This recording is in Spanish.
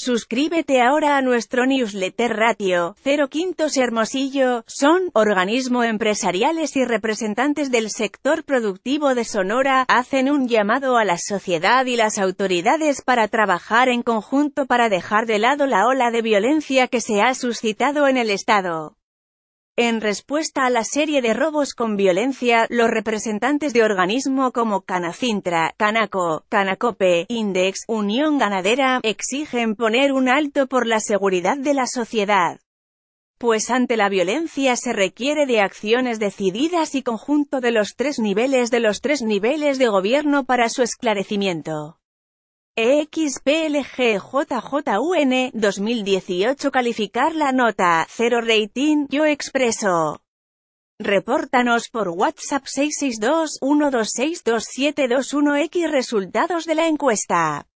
Suscríbete ahora a nuestro newsletter Ratio, Cero Quintos Hermosillo, son, organismo empresariales y representantes del sector productivo de Sonora, hacen un llamado a la sociedad y las autoridades para trabajar en conjunto para dejar de lado la ola de violencia que se ha suscitado en el Estado. En respuesta a la serie de robos con violencia, los representantes de organismos como Canacintra, Canaco, Canacope, Index, Unión Ganadera, exigen poner un alto por la seguridad de la sociedad. Pues ante la violencia se requiere de acciones decididas y conjunto de los tres niveles de los tres niveles de gobierno para su esclarecimiento. EXPLGJJUN 2018 calificar la nota 0 rating Yo Expreso. Repórtanos por WhatsApp 662-126-2721X resultados de la encuesta.